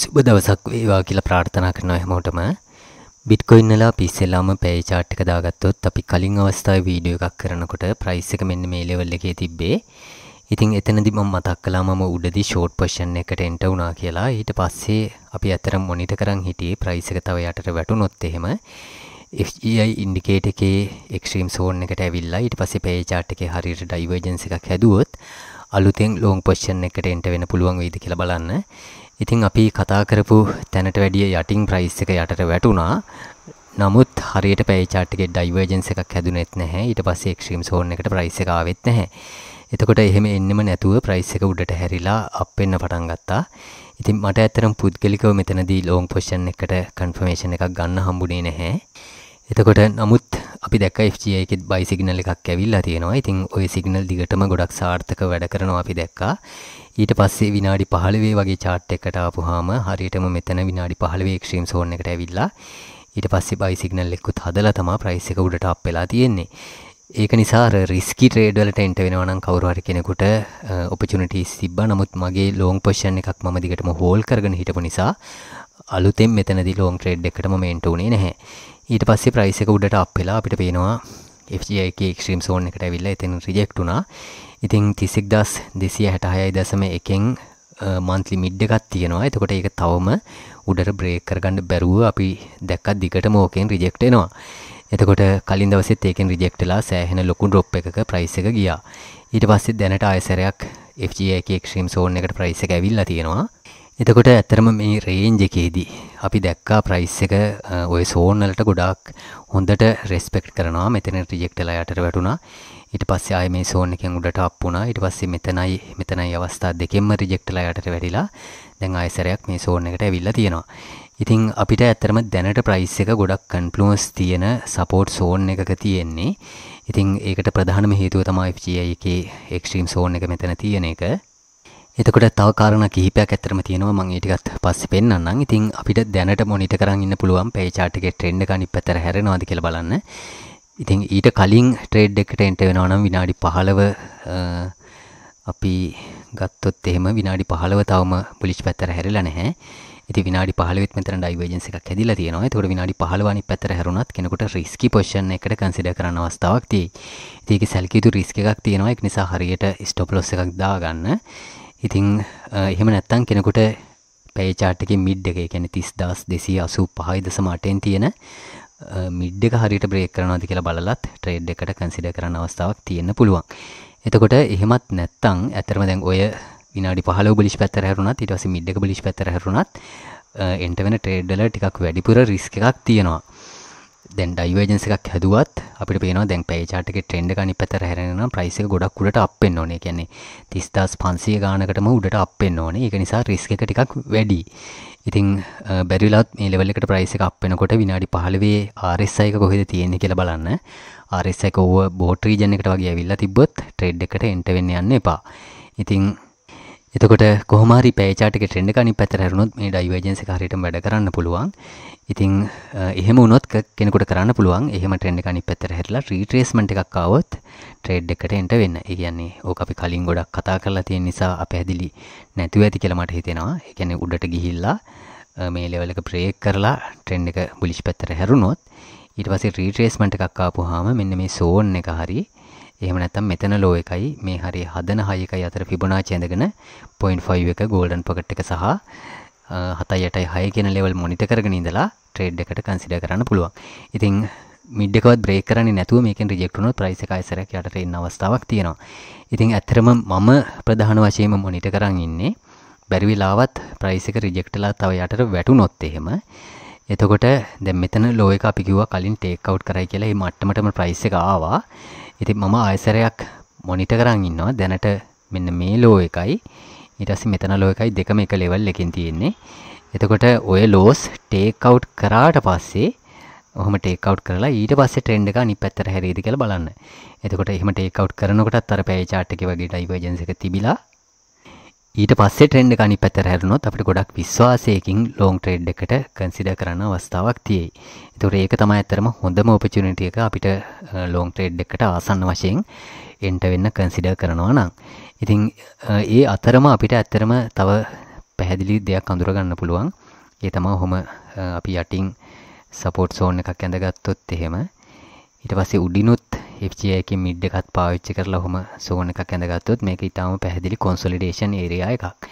සුබ දවසක් වේවා කියලා ප්‍රාර්ථනා කරනවා හැමෝටම. බිට්කොයින් වල අපි ඉස්සෙල්ලාම පෑයි chart එක දාගත්තොත් අපි කලින් අවස්ථාවේ වීඩියෝ එකක් කරනකොට price එක මෙන්න මේ level එකේ තිබ්බේ. ඉතින් එතනදී මම මතක් කළා මම උඩදී short position එකට enter වුණා කියලා. ඊට පස්සේ අපි අතර මොනිටර් කරන් හිටියේ price එක තව යටට වැටුනොත් එහෙම FGI ඉන්ඩිකේටර් එකේ extreme zone එකට ඇවිල්ලා ඊට පස්සේ පෑයි chart එකේ හරියට divergence එකක් හැදුවොත් අලුතෙන් long position එකට enter වෙන්න පුළුවන් වෙයිද කියලා බලන්න. ඉතින් අපි කතා කරපු තැනට වැඩිය යටින් ප්‍රයිස් එක යටට වැටුණා නමුත් හරියට පැයිචාට්ගේ ඩයිවර්ජන්ස එකක් හැදුනෙත් නැහැ ඊට පස්සේ එක්ෂ්‍රීම් සෝන් එකට ප්‍රයිස් එක ආවෙත් නැහැ එතකොට එහෙම එන්නම නැතුව ප්‍රයිස් එක උඩට හැරිලා අප් වෙන්න පටන් ගත්තා ඉතින් මට ඇත්තරම් පුද්ගලිකව මෙතනදී ලෝං පොෂන් එකට කන්ෆර්මේෂන් එකක් ගන්න හම්බුනේ නැහැ එතකොට නමුත් අපි දැක්ක FGI එකෙත් බයි සිග්නල් එකක් ඇවිල්ලා තියෙනවා ඉතින් ওই සිග්නල් දිගටම ගොඩක් සාර්ථක වැඩ කරනවා අපි දැක්කා ඊට පස්සේ විනාඩි 15 වගේ chart එකකට ආපුවාම හරියටම මෙතන විනාඩි 15 extreme zone එකට ඇවිල්ලා ඊට පස්සේ buy signal එකකුත් හදලා තමයි price එක උඩට up වෙලා තියෙන්නේ. ඒක නිසා රිස්කි ට්‍රේඩ් වලට එන්ට වෙනවා නම් කවුරු හරි කෙනෙකුට ඔපචුනිටිස් තිබ්බා. නමුත් මගේ long position එකක් මම දිගටම hold කරගෙන හිටපු නිසා අලුතෙන් මෙතනදී long trade එකකට මම එන්ට උනේ නැහැ. ඊට පස්සේ price එක උඩට up වෙලා අපිට පේනවා FGI එකේ extreme zone එකට ඇවිල්ලා එතන reject වුණා. ඉතින් තිසික්දස් දෙසිය හැටහයයි දැසම එකෙන් මන්ත්ලි මිඩ් එකත් තියෙනවා එතකොට ඒක තවම උඩට බ්‍රේක් කරගන්න බැරුව අපි දැක්කත් දිගට මෝකෙන් රිජෙක්ට් එනවා එතකොට කලින් දවසෙත් ඒකෙන් රිජෙක්ට්ලා සෑහෙන ලොකු ඩ්‍රොප් එකක ප්‍රයිස් එක ගියා ඊට පස්සේ දැනට ආයසරයක් FG එක එක්ස්ට්‍රීම් සෝන් එකට ප්‍රයිස් එක ඇවිල්ලා තියෙනවා එතකොට ඇත්තරම මේ රේන්ජ එකේදී අපි දැක්කා ප්‍රයිස් එක ඔය සෝන් වලට ගොඩාක් හොඳට රෙස්පෙක්ට් කරනවා මෙතන රිජෙක්ට් වෙලා යටට වැටුණා ඊට පස්සේ ආයේ මේ සෝන් එකෙන් උඩට අප් වුණා. ඊට පස්සේ මෙතනයි මෙතනයි අවස්ථා දෙකෙන්ම රිජෙක්ට්ලා යටට වැටිලා දැන් ආයෙසරයක් මේ සෝන් එකට ඇවිල්ලා තියෙනවා. ඉතින් අපිට ඇත්තරම දැනට ප්‍රයිස් එක ගොඩක් කන්ෆ්ලුවන්ස් තියෙන සපෝට් සෝන් එකක තියෙන්නේ. ඉතින් ඒකට ප්‍රධානම හේතුව තමයි FGI එකේ එක්ස්ට්‍රීම් සෝන් එක මෙතන තියෙන එක. එතකොට තව කාරණා කිහිපයක් ඇත්තරම තියෙනවා මම ඒ ටිකත් පස්සේ පෙන්නන්නම්. ඉතින් අපිට දැනට මොනිටර් කරන් ඉන්න පුළුවන් pay chart එකේ trend එක අනිත් පැත්තට හැරෙනවද කියලා බලන්න. ඉතින් ඊට කලින් ට්‍රේඩ් එකට එන්ට වෙනවා නම් විනාඩි 15 අපි ගත්තොත් එහෙම විනාඩි 15 තවම බුලිෂ් පැත්තට හැරිලා නැහැ. ඉතින් විනාඩි 15ත් මෙතන ඩයිවර්ජන්ස් එකක් හැදිලා තියෙනවා. ඒතකොට විනාඩි 15 අනිත් පැත්තට හැරුණත් කෙනෙකුට රිස්කි පොසිෂන් එකකට කන්සිඩර් කරන්න අවස්ථාවක් තියෙයි. ඉතින් ඒකේ සැලකිය යුතු රිස්ක් එකක් තියෙනවා. ඒක නිසා හරියට ස්ටොප් ලොස් එකක් දාගන්න. ඉතින් එහෙම නැත්තම් කෙනෙකුට පැය chart එකේ mid එකේ කියන්නේ 30285.8න් තියෙන මිඩ් එක හරියට බ්‍රේක් කරනවාද කියලා බලලත් ට්‍රේඩ් එකට කන්සිඩර් කරන්න අවස්ථාවක් තියෙන්න පුළුවන්. එතකොට එහෙමත් නැත්තම් ඇත්තටම දැන් ඔය විනාඩි 15 බලිෂ් පැත්තට හැරුණත් ඊට පස්සේ මිඩ් එක බලිෂ් පැත්තට හැරුණත් එන්ට වෙන ට්‍රේඩ් වල ටිකක් වැඩිපුර රිස්ක් එකක් තියෙනවා. දැන් ඩයිවර්ජන්ස් එකක් හැදුවත් අපිට පේනවා දැන් page chart එකේ trend එක අනිත් පැත්තට හැරෙනවා නම් price එක ගොඩක් උඩට up වෙන්න ඕනේ. ඒ කියන්නේ 30500 ගානකටම උඩට up වෙන්න ඕනේ. ඒක නිසා risk එක ටිකක් වැඩි. ඉතින් බැරි වෙලාවත් මේ level එකට price එක up වෙනකොට විනාඩි 15 RSI එක කොහෙද තියෙන්නේ කියලා බලන්න. RSI එක over bought region එකට වගේ ඇවිල්ලා තිබ්බොත් trade එකට enter වෙන්න යන්න එපා. ඉතින් එතකොට කොහොමරි පෑචාටක ට්‍රෙන්ඩ් එක අනිත් පැත්තට හැරුණොත් මේ ඩයිවර්ජන්ස් එක හරියටම වැඩ කරන්න පුළුවන්. ඉතින් එහෙම වුණොත් කෙනෙකුට කරන්න පුළුවන් එහෙම ට්‍රෙන්ඩ් එක අනිත් පැත්තට හැරිලා රීට්‍රේස්මන්ට් එකක් ආවොත් ට්‍රේඩ් එකට එන්ට වෙන්න. ඒ කියන්නේ ඕක අපි කලින් ගොඩක් කතා කරලා තියෙන නිසා අපැහැදිලි නැතුව ඇති කියලා මට හිතෙනවා. ඒ කියන්නේ උඩට ගිහිල්ලා මේ ලෙවල් එක බ්‍රේක් කරලා ට්‍රෙන්ඩ් එක බුලිෂ් පැත්තට හැරුණොත් ඊට පස්සේ රීට්‍රේස්මන්ට් එකක් ආපුවාම මෙන්න මේ සෝන් එක හරියි එහෙම නැත්නම් මෙතන ලෝ එකයි මේ හරිය හදන හය එකයි අතර ෆිබොනාචි ඇඳගෙන 0.5 එක গোল্ডන් පොකට් එක සහ 7.6 කියන ලෙවල් මොනිටර් කරගෙන ඉඳලා ට්‍රේඩ් එකට කන්සිඩර් කරන්න පුළුවන්. ඉතින් මිඩ් එකවත් බ්‍රේක් කරන්නේ නැතුව මේකෙන් රිජෙක්ට් වුණොත් ප්‍රයිස් එක ඇසරයක් යටට එන්න අවස්ථාවක් තියෙනවා. ඉතින් ඇත්තටම මම ප්‍රධාන වශයෙන්ම මොනිටර් කරන් ඉන්නේ බැරි වෙලාවත් ප්‍රයිස් එක රිජෙක්ට්ලා තව යටට වැටුනොත් එහෙම එතකොට දැන් මෙතන ලෝ එක අපි කිව්වා කලින් ටේක් අවුට් කරයි කියලා මේ මට්ටමටම ප්‍රයිස් එක ආවා. ඉතින් මම ආයසරයක් මොනිට කරන් ඉන්නවා දැනට මෙන්න මේ ලෝ එකයි ඊට පස්සේ මෙතන ලෝ එකයි දෙකම එක ලෙවල් එකකින් තියෙන්නේ එතකොට ඔය ලෝස් ටේක් අවුට් කරාට පස්සේ ඔහොම ටේක් අවුට් කරලා ඊට පස්සේ ට්‍රෙන්ඩ් එක අනිත් පැත්තට හැරෙයිද කියලා බලන්න එතකොට එහෙම ටේක් අවුට් කරනකොටත් අර පැය chart එකේ වගේ ඩයිවර්ජන්ස් එක තිබිලා ඊට පස්සේ ට්‍රෙන්ඩ් එක අනිත් පැත්තට හැරුණොත් අපිට ගොඩක් විශ්වාසයකින් ලොන්ග් ට්‍රේඩ් එකට කන්සිඩර් කරන්න අවස්ථාවක් තියෙයි. ඒතකොට ඒක තමයි ඇත්තරම හොඳම ඔපචුනිටි එක අපිට ලොන්ග් ට්‍රේඩ් එකට ආසන්න වශයෙන් එන්ට වෙන්න කන්සිඩර් කරනවා නම්. ඉතින් ඒ අතරම අපිට ඇත්තරම තව පැහැදිලි දෙයක් අඳුරගන්න පුළුවන්. ඒ තමයි ඔහොම අපි යටින් සපෝට් සෝන් එකක් ඇඳගත්තොත් එහෙම ඊට පස්සේ උඩිනුත් FGක මිඩ් එකත් පාවිච්චි කරලා හොම සෝන එකක් ඇඳගත්තුත් මේක ඉතාම පැහදිලි කොන්සොලිඩේෂන් ඒරයා එකක්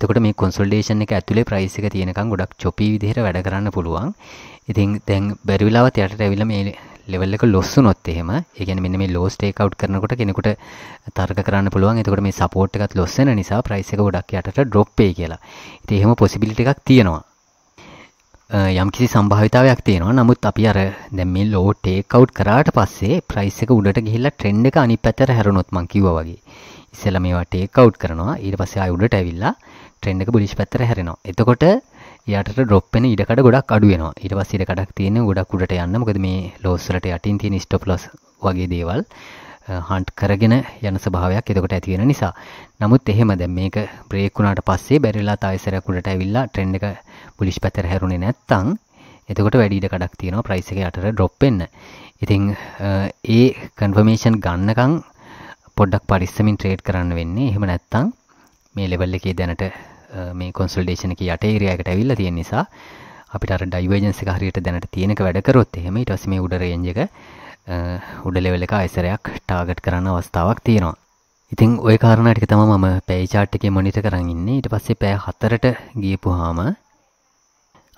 එතකොට මේ කොන්සල්ඩේෂන් එක ඇතුලේ ප්‍රයිස් එක තියෙනකම් ගොඩක් චොපි විදිහට වැඩ කරන්න පුළුවන් ඉතින් දැන් බැරි වෙලාවත් යටට ඇවිල්ලා මේ ලෙවල් එක ලොස් වුණොත් එහෙම ඒ කියන්නේ මෙන්න මේ ලෝස් ටේක් අවුට් කරනකොට කෙනෙකුට තර්ක කරන්න පුළුවන් එතකොට මේ සපෝට් එකත් ලොස් වෙන නිසා ප්‍රයිස් එක ගොඩක් යටට ඩ්‍රොප් වෙයි කියලා. ඉතින් එහෙම පොසිබිලිටි එකක් තියෙනවා. යම් කිසි සම්භාවිතාවයක් තියෙනවා නමුත් අපි අර දැන් මේ ලෝ ටේක් අවුට් කරාට පස්සේ ප්‍රයිස් එක උඩට ගිහිල්ලා ට්‍රෙන්ඩ් එක අනිත් පැත්තට හැරුණොත් මං කිව්වා වගේ ඉස්සෙල්ලා මේවා ටේක් අවුට් කරනවා ඊට පස්සේ ආය උඩට ඇවිල්ලා ට්‍රෙන්ඩ් එක බුලිෂ් පැත්තට හැරෙනවා එතකොට යටට ඩොප් වෙන ඉඩකඩ ගොඩක් අඩු වෙනවා. ඊට පස්සේ ඉඩකඩක් තියෙන ගොඩක් උඩට යන්න. මොකද මේ ලෝස් වලට යටින් තියෙන ස්ටොප් ලොස් වගේ දේවල් හන්ට් කරගෙන යන ස්වභාවයක් එතකොට ඇති වෙන නිසා. නමුත් එහෙම දැන් මේක බ්‍රේක් වුණාට පස්සේ බැරිලා තායිසරයක් උඩට ඇවිල්ලා ට්‍රෙන්ඩ් එක පොලිස් පැතර හැරුණේ නැත්තං එතකොට වැඩිඩ කඩක් තියෙනවා ප්‍රයිස් එක යටට ඩොප් වෙන්න. ඉතින් ඒ කන්ෆර්මේෂන් ගන්නකම් පොඩ්ඩක් පරිස්සමින් ට්‍රේඩ් කරන්න වෙන්නේ. එහෙම නැත්තම් මේ ලෙවල් එකේ දැනට මේ කොන්සල්ටේෂන් එක යට ඒරියාකට ඇවිල්ලා තියෙන නිසා අපිට අර ඩයිවර්ජන්ස් එක හරියට දැනට තියෙනක වැඩ කරොත් එහෙම ඊට පස්සේ මේ උඩ රේන්ජ් එක උඩ ලෙවල් එක ආයසරයක් ටාගට් කරන්න අවස්ථාවක් තියෙනවා. ඉතින් ඔය කාරණා ටික තමයි මම පැය chart එකේ මොනිටර් කරන් ඉන්නේ. ඊට පස්සේ පැය 4ට ගියපුවාම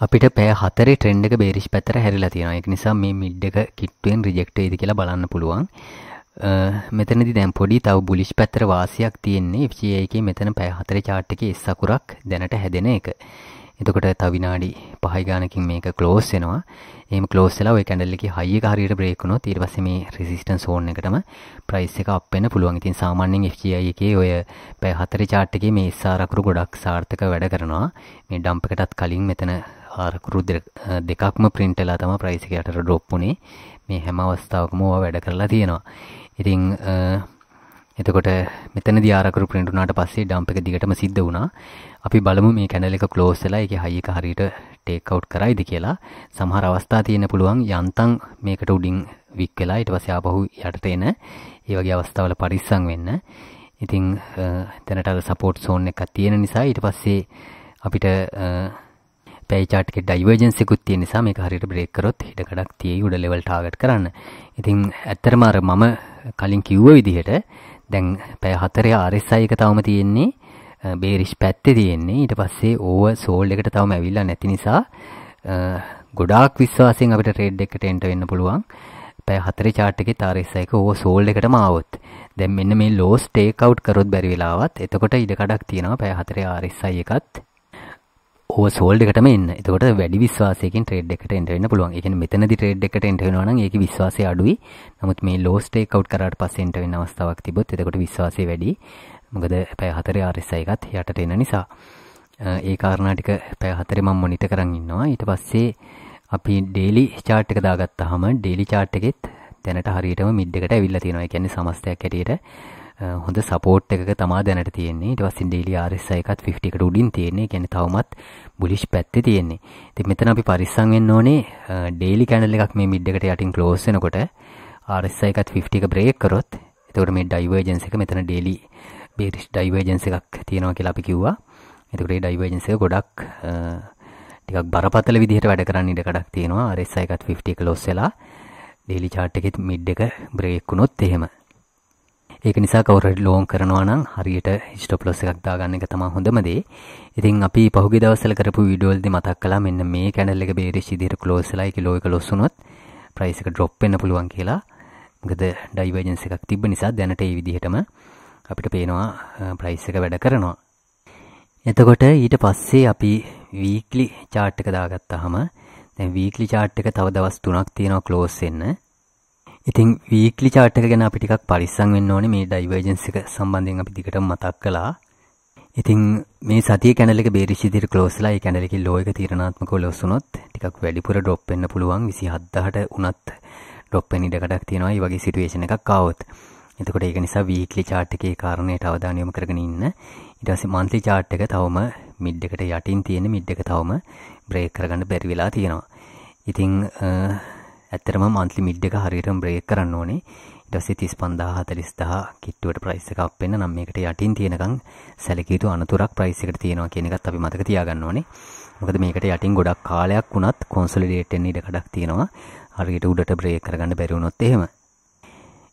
අපිට පෑ හතරේ ට්‍රෙන්ඩ් එක බේරිෂ් පැතර හැරිලා තියෙනවා ඒක නිසා මේ මිඩ් එක කිට්ටුවෙන් රිජෙක්ට් වෙයිද කියලා බලන්න පුළුවන් මෙතනදි දැන් පොඩි තව බුලිෂ් පැතර වාසියක් තියෙන්නේ FCA එකේ මෙතන පෑ හතරේ chart එකේ S අකුරක් දැනට හැදෙන එක. එතකොට තව විනාඩි 5යි ගානකින් මේක ක්ලෝස් වෙනවා. එහෙම ක්ලෝස් වෙලා ওই කැන්ඩල් එකේ හයි එක හරියට බ්‍රේක් වුණොත් ඊට පස්සේ මේ රෙසිස්ටන්ස් සෝන් එකටම ප්‍රයිස් එක අප් වෙන්න පුළුවන්. ඉතින් සාමාන්‍යයෙන් FGI එකේ ඔය පැය 4 chart එකේ මේ SR අකුරු ගොඩක් සාර්ථක වැඩ කරනවා. මේ ඩම්ප් එකටත් කලින් මෙතන ආරකුරු දෙකක්ම ප්‍රින්ටලා තම ප්‍රයිසික අටට ඩොප්පුනේ මේ හැම අවස්ථාවකම ඕවා වැඩ කරලා තියෙනවා ඉතිං එතකොට මෙතන දිආරකරු ප්‍රින්ටුනාට පස්සේ ඩම්ප එක දිගටම සිද්ධ වුණා අපි බලමු මේ කැනල එක ක්ලෝස්සලා එක හයික හරියට ටේකවට් කරයිද කියලා සමහර අවස්ථා තියෙන පුළුවන් යන්තන් මේකට උඩින් වික් වෙලා ඊට පස්සේ ආපහු යටට එන ඒ වගේ අවස්ථාවල පරිස්සම් වෙන්න ඉතිං තැනට සපෝට් සෝන් එකක් තියෙන නිසා ඊට පස්සේ අපිට පැයි chart එකේ divergence එකකුත් තියෙන නිසා මේක හරියට break කරොත් හිඩ කඩක් තියෙයි උඩ level target කරන්න. ඉතින් ඇත්තටම අර මම කලින් කිව්ව විදිහට දැන් පැය 4 RSI එක තවම තියෙන්නේ bearish පැත්තේ තියෙන්නේ. ඊට පස්සේ over sold එකට තවම ඇවිල්ලා නැති නිසා ගොඩාක් විශ්වාසයෙන් අපිට trade එකට enter වෙන්න පුළුවන්. පැය 4 chart එකේ RSI එක over sold එකටම ආවොත්. දැන් මෙන්න මේ loss take out කරොත් බැරි වෙලාවත් එතකොට ඉඩ කඩක් තියෙනවා පැය 4 RSI එකත් ඕවර්සෝල්ඩකටම එන්න එතකොට වැඩි විශ්වාසයකින් ට්‍රේඩ් එකට එන්ට වෙන්න පුළුවන්. ඒ කියන්නේ මෙතනදී ට්‍රේඩ් එකට එන්ට වෙනවා නම් ඒකේ විශ්වාසය අඩුයි. නමුත් මේ ලෝ ස්ටේක් අවුට් කරාට පස්සේ එන්ට වෙන්න අවස්ථාවක් තිබොත් එතකොට විශ්වාසය වැඩි. මොකද පැය 4 RSI එකත් යටට එන නිසා. ඒ කාරණා ටික පැය 4 මම මොනිටර් කරන් ඉන්නවා. ඊට පස්සේ අපි ඩේලි chart එක දාගත්තාම ඩේලි chart එකෙත් දැනට හරියටම මිඩ් එකට ඇවිල්ලා තියෙනවා. ඒ කියන්නේ සමස්තයක් ඇටියට හොඳ සපෝට් එකක තමා දැනට තියෙන්නේ ඊට පස්සේ daily RSI එකත් 50 එකට උඩින් තියෙන්නේ කියන්නේ තවමත් bullish පැත්තේ තියෙන්නේ ඉතින් මෙතන අපි පරිස්සම් වෙන්න ඕනේ daily candle එකක් මේ mid එකට යටින් close වෙනකොට RSI එකත් 50 එක break කරොත් එතකොට මේ divergence එක මෙතන daily bearish divergence එකක් තියෙනවා කියලා අපි කිව්වා එතකොට මේ divergence එක ගොඩක් ටිකක් බරපතල විදිහට වැඩ කරන්න ඉඩ කඩක් තියෙනවා RSI එකත් 50 එක loss වෙලා daily chart එකෙත් mid එක break වුණොත් එහෙම ඒක නිසා කවුරු හරි ලෝන් කරනවා නම් හරියට ස්ටොප් ලොස් එකක් දාගන්න එක තමයි හොඳම දේ. ඉතින් අපි පහුගිය දවස්වල කරපු වීඩියෝ වලදී මතක් කළා මෙන්න මේ කැන්ඩල් එක බේරිෂ් විදිහට ක්ලෝස් වෙලා ඒක ලෝ එක ලොස් වුණොත් ප්‍රයිස් එක ඩ්‍රොප් වෙන්න පුළුවන් කියලා. මොකද ඩයිවර්ජන්ස් එකක් තිබ්බ නිසා දැනට ඒ විදිහටම අපිට පේනවා ප්‍රයිස් එක වැඩ කරනවා. එතකොට ඊට පස්සේ අපි වීක්ලි chart එක දාගත්තාම දැන් වීක්ලි chart එක තව දවස් 3ක් තියෙනවා ක්ලෝස් වෙන්න. ඉතින් වීක්ලි chart එක ගැන අපි ටිකක් පරිස්සම් වෙන්න ඕනේ මේ ඩයිවර්ජන්ස් එක සම්බන්ධයෙන් අපි දිගටම මතක් කළා. ඉතින් මේ සතිය කැනල් එක බේරිෂ් ඉදිරියට ක්ලෝස් වෙලා ඒ කැනල් එකේ ලෝ එක තීරණාත්මකව ලොස් වුණොත් ටිකක් වැඩිපුර drop වෙන්න පුළුවන් 27000ට උනත් drop වෙන ඉඩකඩක් තියෙනවා. මේ වගේ situation එකක් ආවොත්. එතකොට ඒක නිසා වීක්ලි chart එකේ කාරණයට අවධානය යොමු කරගෙන ඉන්න. ඊට පස්සේ monthly chart එක තවම mid එකට යටින් තියෙන mid එක තවම break කරගන්න බැරි වෙලා තියෙනවා. ඉතින් ඇත්තටම මන්ත්ලි මිඩ් එක හරියටම බ්‍රේක් කරන්න ඕනේ. ඊට පස්සේ 35000 40000 කිට්ටුවට ප්‍රයිස් එකක් අප් වෙන්න නම් මේකට යටින් තියෙනකන් සැලකිය යුතු අනතුරක් ප්‍රයිස් එකට තියෙනවා කියන එකත් අපි මතක තියාගන්න ඕනේ. මොකද මේකට යටින් ගොඩක් කාලයක් වුණත් කොන්සොලිඩේට් වෙන්න ඉඩ කඩක් තියෙනවා. හරියට උඩට බ්‍රේක් කරගන්න බැරි වුණොත් එහෙම.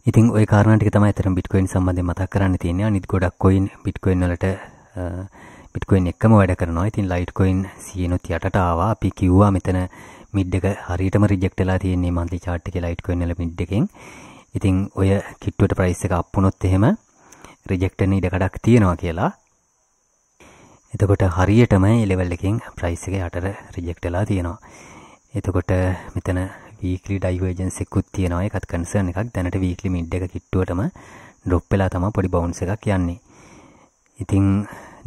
ඉතින් ওই කාරණා ටික තමයි ඇත්තටම බිට්කොයින් සම්බන්ධයෙන් මතක් කරන්න තියෙන්නේ. අනිත් ගොඩක් කොයින් බිට්කොයින් වලට බිට්කොයින් එක්කම වැඩ කරනවා. ඉතින් ලයිට්කොයින් 100 නුත් යටට ආවා. අපි කිව්වා මෙතන මිඩ් එක හරියටම රිජෙක්ට් වෙලා තියෙන්නේ monthly chart එකේ Litecoin වල මිඩ් එකෙන්. ඉතින් ඔය කිට්ටුවට price එක අප් වුණොත් එහෙම රිජෙක්ට් වෙන ඉඩ කඩක් තියෙනවා කියලා. එතකොට හරියටම මේ level එකෙන් price එක යටට රිජෙක්ට් වෙලා තියෙනවා. එතකොට මෙතන වීක්ලි ඩයිවර්ජන්ස් එකකුත් තියෙනවා. ඒකත් කන්සර්න් එකක්. දැනට වීක්ලි මිඩ් එක කිට්ටුවටම ඩ්‍රොප් වෙලා තමයි පොඩි බවුන්ස් එකක් යන්නේ. ඉතින්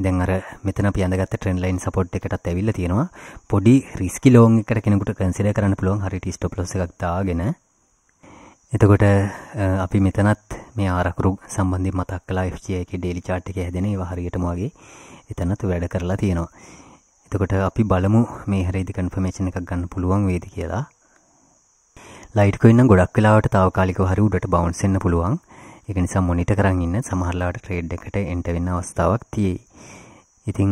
දැන් අර මෙතන අපි අඳගත්ත ට්‍රෙන්ඩ් ලයින් සපෝට් එකටත් ඇවිල්ලා තියෙනවා. පොඩි රිස්කි ලෝන් එකකට කෙනෙකුට කන්සිඩර් කරන්න පුළුවන් හරියට ස්ටොප් ලොස් එකක් දාගෙන. එතකොට අපි මෙතනත් මේ ආරකරු සම්බන්ධයෙන් මතක් කළා FGI එකේ daily chart එකේ හැදෙන ඒවා හරියටම වගේ එතනත් වැඩ කරලා තියෙනවා. එතකොට අපි බලමු මේ හරියද කන්ෆර්මේෂන් එකක් ගන්න පුළුවන් වේද කියලා. ලයිට්කොයින් නම් ගොඩක් වෙලාවට తాවකාලිකව හරි උඩට බවුන්ස් වෙන්න පුළුවන්. ඒක නිසා මොනිට කරන් ඉන්න සමහරලාට ට්‍රේඩ් එකට එන්ට වෙන්න අවස්ථාවක් තියෙයි. ඉතින්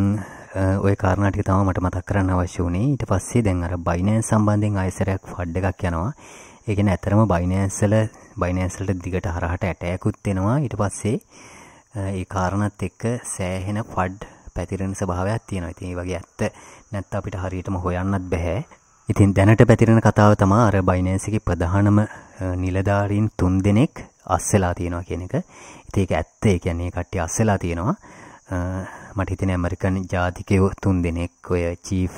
ඔය කාරණා ටික තමයි මට මතක් කරන්න අවශ්‍ය වුණේ. ඊට පස්සේ දැන් අර Binance සම්බන්ධයෙන් ආයසරයක් ෆඩ් එකක් යනවා. ඒ කියන්නේ ඇත්තරම Binance වල Binance වලට දිගට හරහට ඇටයක්ත් එනවා. ඊට පස්සේ ඒ කාරණාත් එක්ක සෑහෙන ෆඩ් පැතිරෙන ස්වභාවයක් තියෙනවා. ඉතින් ඒ වගේ ඇත්ත නැත්නම් අපිට හරියටම හොයන්නත් බෑ. ඉතින් දැනට පැතිරෙන කතාව තමයි අර Binance එකේ ප්‍රධානම නිලධාරීන් 3 දෙනෙක් අස්සලා තියෙනවා කියන එක. ඉතින් ඒක ඇත්ත. ඒ කියන්නේ කට්ටිය අස්සලා තියෙනවා. මට හිතෙන ඇමරිකන් ජාතිකයෝ තුන් දෙනෙක් ඔය චීෆ්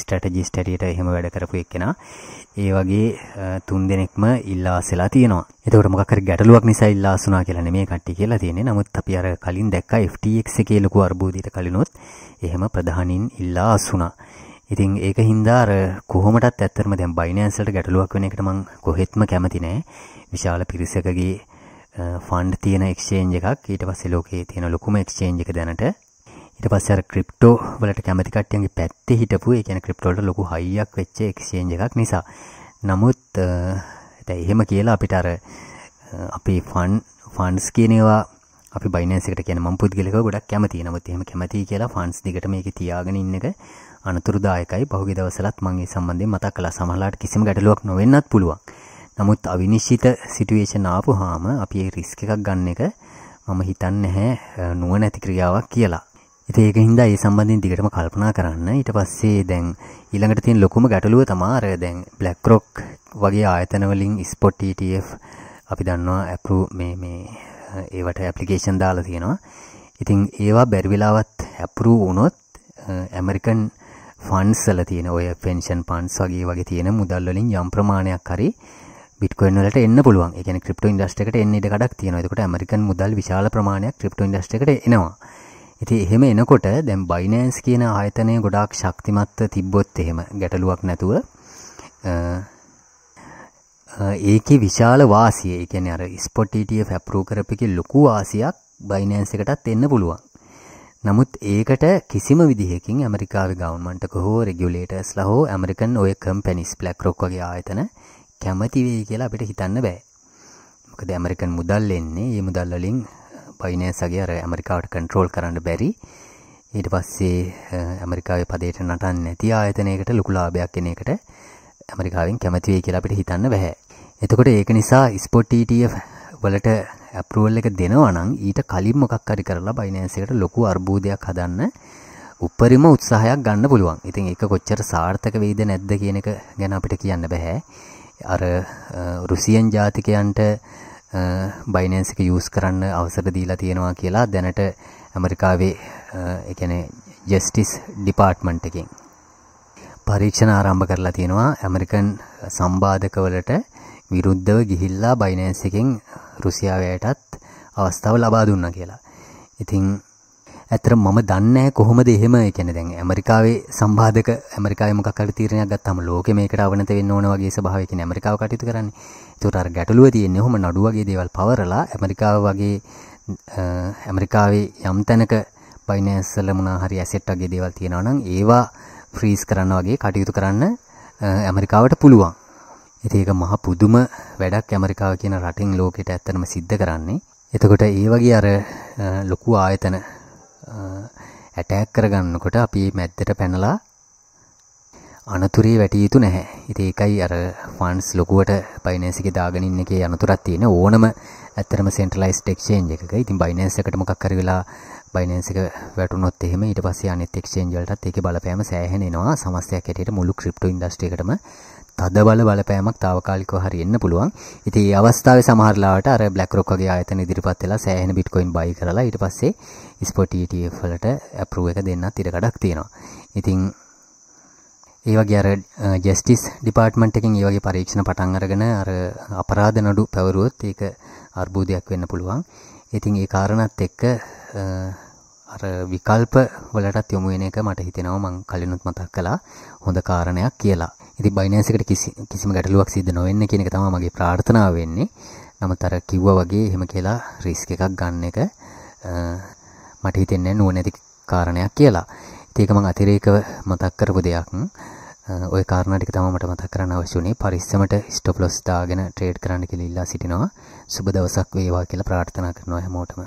ස්ට්‍රැටජිස්ට් හැටියට එහෙම වැඩ කරපු එක්කෙනා ඒ වගේ තුන් දෙනෙක්ම ඉල්ලාසලා තියෙනවා. එතකොට මොකක් හරි ගැටලුවක් නිසා ඉල්ලාසුනා කියලා නෙමෙයි කට්ටිය කියලා තියෙන්නේ. නමුත් අපි අර කලින් දැක්කා FTX එකේ ලොකු අර්බුදයට කලිනොත් එහෙම ප්‍රධානින් ඉල්ලාසුනා. ඉතින් ඒක හින්දාර කොහොමටත් ඇත්තරම දැන් බයිනෑන්සලට ගැටලුවක් වෙන එකට මං කොහෙත්ම කැමති නෑ විශාල පිරිසකගේ ෆන්ඩ් තියෙන එක්ෂේන්ජ එකක් ඊට පස්සේ ලෝකයේ තියෙන ලොකුම එක්ෂේන්ජ එක දැනට ඊට පස්සේ අර ක්‍රිප්ටෝ වලට කැමති කට්ටියන්ගේ පැත්තේ හිටපු ඒ කියන්නේ ක්‍රිප්ටෝ වලට ලොකු හයියක් වෙච්ච එක්ෂේන්ජ් එකක් නිසා නමුත් දැන් එහෙම කියලා අපිට අර අපේ ෆන් ෆන්ඩ්ස් කියන ඒවා අපි බයිනෑන්ස් එකට කියන්නේ මම පුද්ගලිකව ගොඩක් කැමතියි. නමුත් එහෙම කැමතියි කියලා ෆන්ඩ්ස් දිගට මේකේ තියාගෙන ඉන්න එක අනතුරුදායකයි පහුගිය දවසලත් මම ඒ සම්බන්ධයෙන් මතක් කළා සමහරලාට කිසිම ගැටලුවක් නොවෙන්නත් පුළුවන්. නමුත් අවිනිශ්චිත සිටුේෂන් ආපුවාම අපි ඒ රිස්ක් එකක් ගන්න එක මම හිතන්නේ නැහැ නුවණැති ක්‍රියාවක් කියලා. ඉතින් ඒක හින්දා ඒ සම්බන්ධයෙන් දිගටම කල්පනා කරන්න. ඊට පස්සේ දැන් ඊළඟට තියෙන ලොකුම ගැටලුව තමයි අර දැන් Black Rock වගේ ආයතන වලින් Spot ETF අපි දන්නවා Apple මේ මේ ඒවට ඇප්ලිකේෂන් දාලා තියෙනවා. ඉතින් ඒවා බැරි වෙලාවත් approve වුණොත් American ෆන්ඩ්ස්වල තියෙන ඔය පෙන්ෂන් ෆන්ඩ්ස් වගේ වගේ තියෙන මුදල් වලින් යම් ප්‍රමාණයක් හරි බිට්කොයින් වලට එන්න පුළුවන්. ඒ කියන්නේ ක්‍රිප්ටෝ ඉන්ඩස්ට්‍රි එකට එන්න ඉඩ කඩක් තියෙනවා. එතකොට ඇමරිකන් මුදල් විශාල ප්‍රමාණයක් ක්‍රිප්ටෝ ඉන්ඩස්ට්‍රි එකට එනවා. ඉතින් එහෙම එනකොට දැන් බයිනෑන්ස් කියන ආයතනය ගොඩාක් ශක්තිමත්ව තිබ්බොත් එහෙම ගැටලුවක් නැතුව ඒකේ විශාල වාසිය, ඒ කියන්නේ අර ස්පොට් ETF අප්‍රූව් කරපෙකේ ලොකු වාසියක් බයිනෑන්ස් එකටත් එන්න පුළුවන්. නමුත් ඒකට කිසිම විදිහකින් ඇමරිකාවේ ගවර්න්මන්ට් එක හෝ රෙගියුලේටර්ස්ලා හෝ ඇමරිකන් ඔය කම්පැනිස් බ්ලැක් රොක් වගේ ආයතන කැමති වෙයි කියලා අපිට හිතන්න බෑ. මොකද ඇමරිකන් මුදල් එන්නේ මේ මුදල් වලින් ෆයිනෑන්ස් වගේ අර ඇමරිකාවට කන්ට්‍රෝල් කරන්න බැරි. ඊට පස්සේ ඇමරිකාවේ පදේට නටන්නේ නැති ආයතනයකට ලොකු ලාභයක් එන එකට ඇමරිකාවෙන් කැමති වෙයි කියලා අපිට හිතන්න බෑ. එතකොට ඒක නිසා ස්පොට් ETF වලට ඇප්‍රෝල් එක දෙනවනම් ඊට කලින් මොකක් හරි කරලා බයිනෑන්ස් එකට ලොකු අර්බුදයක් හදන්න උපරිම උත්සාහයක් ගන්න පුළුවන්. ඉතින් ඒක කොච්චර සාර්ථක වෙයිද නැද්ද කියන එක ගැන අපිට කියන්න බෑ. අර රුසියන් ජාතිකයන්ට බයිනන්ස් එක යූස් කරන්න අවසර දීලා තියෙනවා කියලා දැනට ඇමරිකාවේ ඒ කියන්නේ ජස්ටිස් ඩිපාර්ට්මන්ට් එකෙන් පරීක්ෂණ ආරම්භ කරලා තියෙනවා ඇමරිකන් සම්බාධකවලට විරුද්ධව ගිහිල්ලා බයිනන්ස් එකෙන් රුසියාවයටත් අවස්ථාව ලබා දුන්න කියලා. ඉතිං ඇතර මම දන්නෑ කොහොම දෙහෙම එකන දැන් ඇමරිකාවේ සම්බාධක ඇමරිකාව මොකර තීරණයක් ගත්තම ලෝක මේකට අවනත වෙන්න ඕන වගේ සභාවක ඇමරිකාව කටයුතු කරන්න තුරර ගැටලුව තියෙන්නේ හොම නඩුවගේ දේවල් පවරලා ඇමරිකාව වගේ ඇමරිකාවේ යම් තැනක බයිනෑස්සල මුණ හරි ඇසෙට්ටගේ දේවල් තියෙනවනම් ඒවා ෆ්‍රීස් කරන්න වගේ කටයුතු කරන්න ඇමරිකාවට පුළුවන් ඉතින් ඒක මහ පුදුම වැඩක් ඇමරිකාව කියන රටෙන් ලෝකෙට ඇත්තටම සිද්ධ කරන්නේ. එතකොට ඒ වගේ අර ලොකු ආයතන ඇටැක් කරගන්නකොට අපි මැද්දට පැනලා අනතුරේ වැටිය යුතු නැහැ. ඉතින් ඒකයි අර ෆන්ඩ්ස් ලොකුවට බයිනන්ස් එකේ දාගෙන ඉන්න එකේ අනතුරක් තියෙන ඕනම ඇත්තටම සෙන්ට්‍රලයිස්ඩ් එක්ස්චේන්ජ් එකක. ඉතින් බයිනන්ස් එකට මොකක් හරි වෙලා බයිනන්ස් එක වැටුනොත් එහෙම ඊට පස්සේ අනෙත් එක්ස්චේන්ජ් වලටත් ඒකේ බලපෑම සෑහෙන එනවා. සමස්තයක් හැටියට මුළු ක්‍රිප්ටෝ ඉන්ඩස්ට්‍රි එකටම තද බල බලපෑමක් తాවකාලිකව හරියන්න පුළුවන්. ඉතින් මේ අවස්ථාවේ සමහරලාවට අර BlackRock වගේ ආයතන ඉදිරිපත් වෙලා සෑහෙන Bitcoin buy කරලා ඊට පස්සේ spot ETF වලට approve එක දෙන්නත් ඉඩ කඩක් තියෙනවා. ඉතින් ඒ වගේ අර ජස්ටිස් ඩිපාර්ට්මන්ට් එකෙන් ඒ වගේ පරීක්ෂණ පටන් අරගෙන අර අපරාධ නඩු පැවරුවොත් ඒක අර්බුදයක් වෙන්න පුළුවන්. ඉතින් ඒ කාරණාත් එක්ක අර විකල්ප වලටත් යොමු වෙන එක මට හිතෙනවා මං කලිනුත් මතක් කළා හොඳ කාරණයක් කියලා. ඉතින් බයිනෑන්ස් එකට කිසි කිසිම ගැටලුවක් සිද්ධ නොවෙන්න කියන එක තමයි මගේ ප්‍රාර්ථනාව වෙන්නේ. නමුත් අර කිව්වා වගේ එහෙම කියලා රිස්ක් එකක් ගන්න එක මට හිතෙන්නේ නුවණැති කාරණයක් කියලා. ඒක මං අතිරේකව මතක් කරපු දෙයක්. ওই කාරණා ටික තමයි මට මතක් කරන්න අවශ්‍ය වුණේ. පරිස්සමට ස්ටොප් ලොස් දාගෙන ට්‍රේඩ් කරන්න කියලා ඉල්ලා සිටිනවා. සුබ දවසක් වේවා කියලා ප්‍රාර්ථනා කරනවා හැමෝටම.